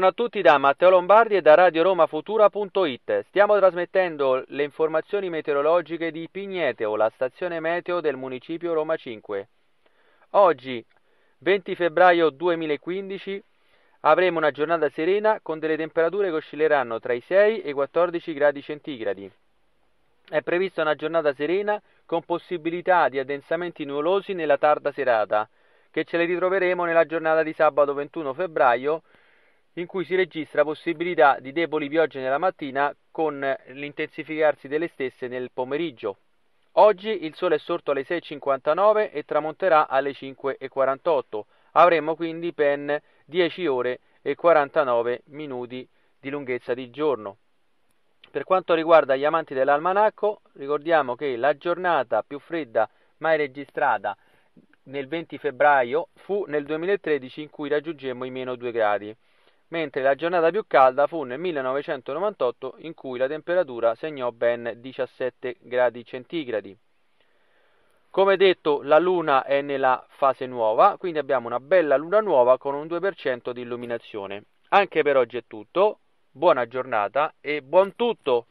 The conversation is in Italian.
Buongiorno a tutti da Matteo Lombardi e da Radio Roma Futura.it. Stiamo trasmettendo le informazioni meteorologiche di Pigneteo, la stazione meteo del municipio Roma 5. Oggi, 20 febbraio 2015, avremo una giornata serena con delle temperature che oscilleranno tra i 6 e i 14 gradi centigradi. È prevista una giornata serena con possibilità di addensamenti nuvolosi nella tarda serata, che ce le ritroveremo nella giornata di sabato 21 febbraio in cui si registra possibilità di deboli piogge nella mattina con l'intensificarsi delle stesse nel pomeriggio. Oggi il sole è sorto alle 6.59 e tramonterà alle 5.48. Avremo quindi ben 10 ore e 49 minuti di lunghezza di giorno. Per quanto riguarda gli amanti dell'almanacco, ricordiamo che la giornata più fredda mai registrata nel 20 febbraio fu nel 2013 in cui raggiungemmo i meno 2 gradi mentre la giornata più calda fu nel 1998 in cui la temperatura segnò ben 17 gradi centigradi. Come detto, la Luna è nella fase nuova, quindi abbiamo una bella Luna nuova con un 2% di illuminazione. Anche per oggi è tutto, buona giornata e buon tutto!